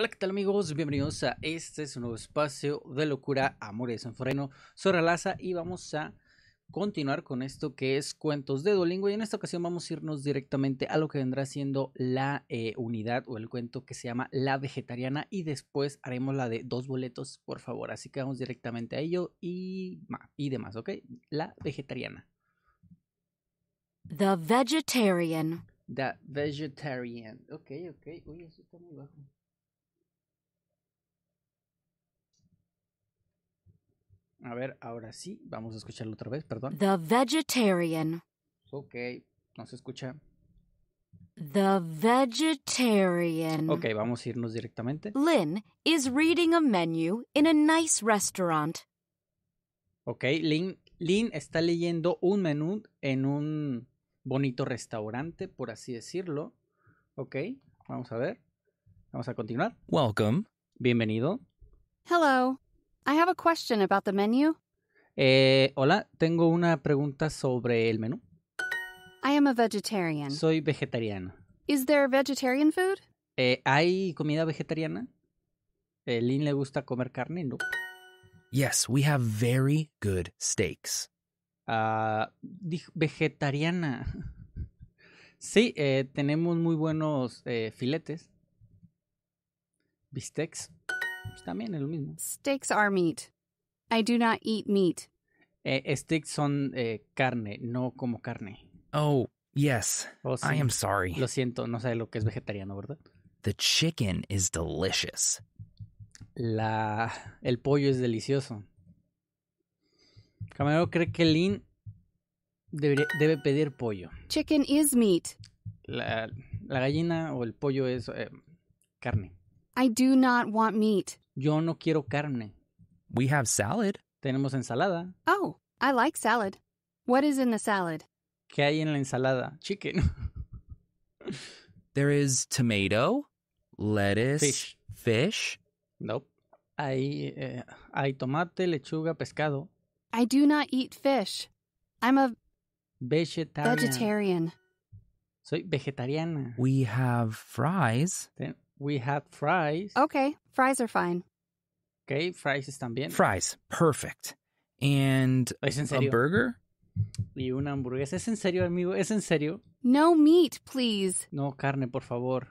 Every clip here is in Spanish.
Hola, ¿qué tal amigos? Bienvenidos a este es un nuevo espacio de locura, amores en freno, soy y vamos a continuar con esto que es cuentos de Duolingo y en esta ocasión vamos a irnos directamente a lo que vendrá siendo la eh, unidad o el cuento que se llama La Vegetariana y después haremos la de dos boletos, por favor, así que vamos directamente a ello y, y demás, ¿ok? La Vegetariana. The Vegetarian. The Vegetarian. Ok, ok. Uy, eso está muy bajo. A ver, ahora sí, vamos a escucharlo otra vez, perdón. The Vegetarian. Ok, no se escucha. The Vegetarian. Ok, vamos a irnos directamente. Lynn is reading a menu in a nice restaurant. Ok, Lynn, Lynn está leyendo un menú en un bonito restaurante, por así decirlo. Ok, vamos a ver. Vamos a continuar. Welcome. Bienvenido. Hello. I have a question about the menu. Eh, hola, tengo una pregunta sobre el menú. I am a vegetarian. Soy vegetariano. Is there vegetarian food? Eh, ¿Hay comida vegetariana? Eh, le gusta comer carne? No. Yes, we have very good steaks. Uh, vegetariana. Sí, eh, tenemos muy buenos eh, filetes. Bistecs también es lo mismo. Steaks are meat. I do not eat meat. Eh, eh, son eh, carne, no como carne. Oh, yes. Oh, I am sorry. Lo siento, no sé lo que es vegetariano, ¿verdad? The chicken is delicious. La... El pollo es delicioso. Camarero cree que Lynn debe pedir pollo. Chicken is meat. La, la gallina o el pollo es carne. I do not want meat. Yo no quiero carne. We have salad. Tenemos ensalada. Oh, I like salad. What is in the salad? ¿Qué hay en la ensalada? Chicken. there is tomato, lettuce, fish. fish. Nope. Hay, eh, hay tomate, lechuga, pescado. I do not eat fish. I'm a vegetarian. vegetarian. Soy vegetariana. We have fries. Ten We had fries. Okay, fries are fine. Okay, fries están bien. Fries, perfect. And a burger? Y una hamburguesa. ¿Es en serio, amigo? ¿Es en serio? No meat, please. No carne, por favor.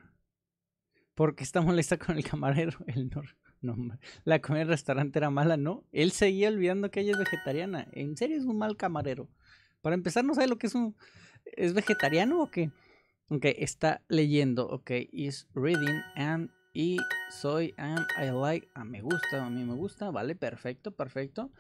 Porque está molesta con el camarero. El la comida del restaurante era mala, ¿no? Él seguía olvidando que ella es vegetariana. En serio es un mal camarero. Para empezar, no sabe lo que es un... ¿Es vegetariano o qué? Ok, está leyendo. Ok, is reading and y soy and, I like, a ah, me gusta, a mí me gusta, vale, perfecto, perfecto.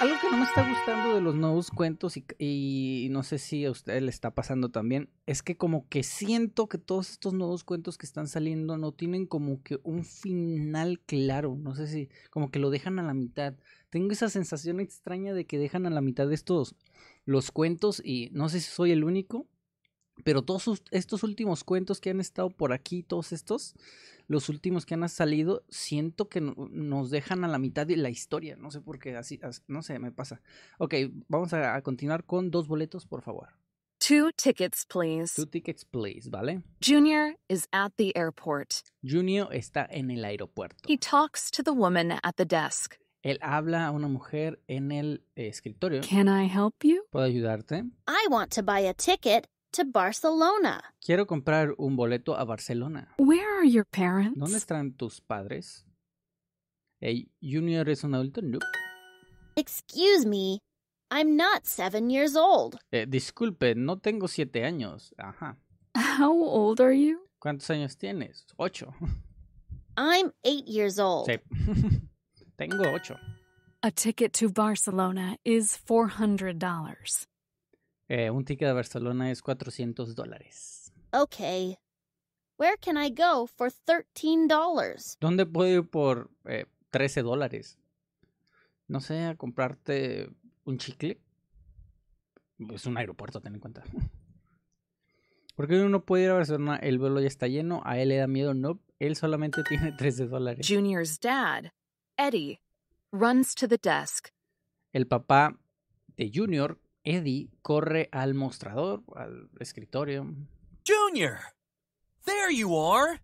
Algo que no me está gustando de los nuevos cuentos y, y, no sé si a usted le está pasando también, es que como que siento que todos estos nuevos cuentos que están saliendo no tienen como que un final claro, no sé si como que lo dejan a la mitad. Tengo esa sensación extraña de que dejan a la mitad de estos los cuentos y no sé si soy el único, pero todos estos últimos cuentos que han estado por aquí, todos estos, los últimos que han salido, siento que nos dejan a la mitad de la historia. No sé por qué, así, no sé, me pasa. Ok, vamos a, continuar con dos boletos, por favor. Two tickets, please. Two tickets, please, ¿vale? Junior is at the airport. Junior está en el aeropuerto. He talks to the woman at the desk. Él habla a una mujer en el escritorio. Can I help you? ¿Puedo ayudarte? I want to buy a ticket to Barcelona. Quiero comprar un boleto a Barcelona. Where are your parents? ¿Dónde están tus padres? Hey, Junior es un adulto. Nope. Excuse me, I'm not seven years old. Eh, disculpe, no tengo siete años. Ajá. How old are you? ¿Cuántos años tienes? Ocho. I'm eight years old. Sí. tengo ocho. A ticket to Barcelona is $400. Eh, un ticket a Barcelona es 400 dólares. Where can I go for 13 ¿Dónde puedo ir por 13 eh, dólares? No sé, a comprarte un chicle. Es un aeropuerto, ten en cuenta. Porque uno no puede ir a Barcelona, el vuelo ya está lleno, a él le da miedo, no, él solamente tiene 13 dólares. Junior's dad, Eddie, runs to the desk. El papá de Junior Eddie corre al mostrador, al escritorio. Junior, there you are.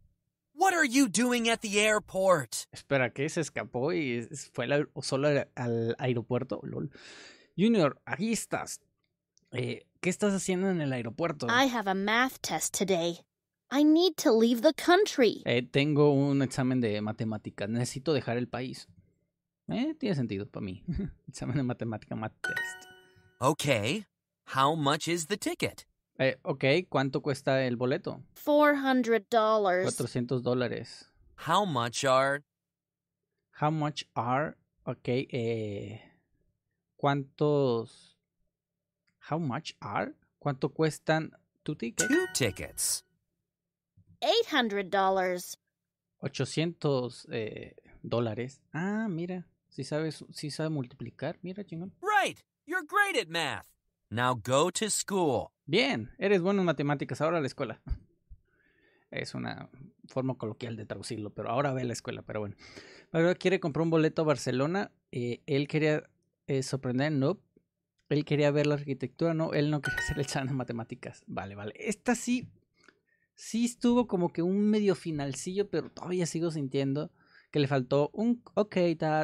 What are you doing at the airport? Espera, ¿qué? Se escapó y fue solo al aeropuerto. Lol. Junior, aquí estás. Eh, ¿Qué estás haciendo en el aeropuerto? I have a math test today. I need to leave the country. Eh, tengo un examen de matemáticas. Necesito dejar el país. Eh, tiene sentido para mí. examen de matemática, math test. Okay, how much is the ticket? Eh, okay, ¿cuánto cuesta el boleto? $400. 400 dólares. How much are... How much are... Okay, eh... ¿Cuántos... How much are? ¿Cuánto cuestan tu ticket? Two tickets. $800. 800 eh, dólares. Ah, mira. Si sabes, si sabe multiplicar. Mira, chingón. Right. You're great at math. Now go to school. Bien, eres bueno en matemáticas, ahora a la escuela. Es una forma coloquial de traducirlo, pero ahora ve a la escuela, pero bueno. Pero quiere comprar un boleto a Barcelona. Eh, él quería eh, sorprender, no. Él quería ver la arquitectura, no. Él no quería hacer el chan en matemáticas. Vale, vale. Esta sí, sí estuvo como que un medio finalcillo, pero todavía sigo sintiendo que le faltó un ok,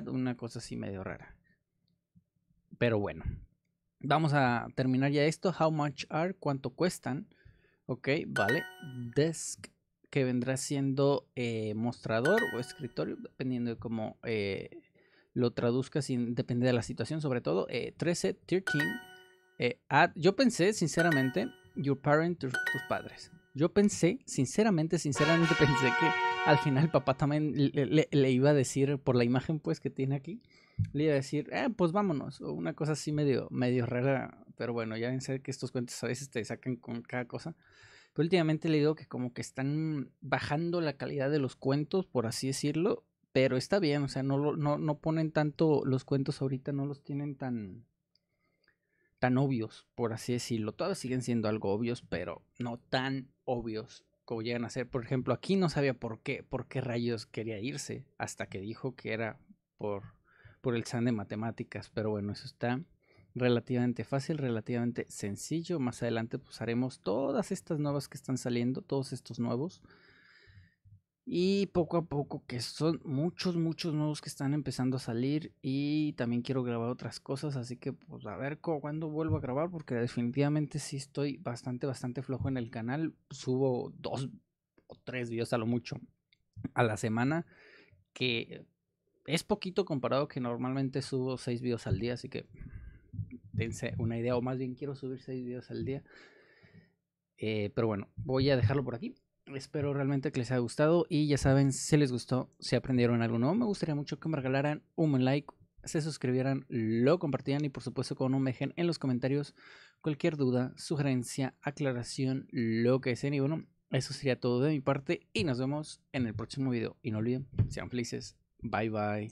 una cosa así medio rara pero bueno, vamos a terminar ya esto. How much are? ¿Cuánto cuestan? Ok, vale. Desk, que vendrá siendo eh, mostrador o escritorio, dependiendo de cómo eh, lo traduzcas, depende de la situación, sobre todo. 13, eh, 13. Add. Yo pensé, sinceramente, your parent, tus, padres. Yo pensé, sinceramente, sinceramente pensé que al final papá también le, le iba a decir por la imagen pues que tiene aquí le iba a decir, eh, pues vámonos, una cosa así medio, medio rara, pero bueno, ya sé que estos cuentos a veces te sacan con cada cosa. últimamente le digo que como que están bajando la calidad de los cuentos, por así decirlo, pero está bien, o sea, no, no, no ponen tanto los cuentos ahorita, no los tienen tan, tan obvios, por así decirlo. Todavía siguen siendo algo obvios, pero no tan obvios como llegan a ser. Por ejemplo, aquí no sabía por qué, por qué rayos quería irse, hasta que dijo que era por por el SAN de matemáticas, pero bueno, eso está relativamente fácil, relativamente sencillo. Más adelante pues haremos todas estas nuevas que están saliendo, todos estos nuevos. Y poco a poco, que son muchos, muchos nuevos que están empezando a salir. Y también quiero grabar otras cosas. Así que pues a ver cuándo vuelvo a grabar. Porque definitivamente sí estoy bastante, bastante flojo en el canal. Subo dos o tres videos a lo mucho a la semana. Que es poquito comparado que normalmente subo seis videos al día, así que dense una idea, o más bien quiero subir seis videos al día. Eh, pero bueno, voy a dejarlo por aquí. Espero realmente que les haya gustado y ya saben, si les gustó, si aprendieron algo nuevo, me gustaría mucho que me regalaran un like, se suscribieran, lo compartieran y por supuesto con un mejen en los comentarios cualquier duda, sugerencia, aclaración, lo que sea Y bueno, eso sería todo de mi parte y nos vemos en el próximo video. Y no olviden, sean felices Bye bye.